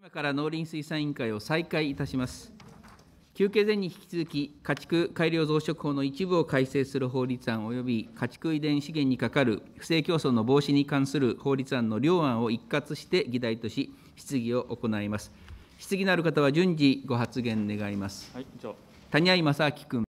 今から農林水産委員会を再開いたします。休憩前に引き続き、家畜改良増殖法の一部を改正する法律案及び家畜遺伝資源に係る不正競争の防止に関する法律案の両案を一括して議題とし、質疑を行います。質疑のある方は順次ご発言願います。はい、谷合正明君。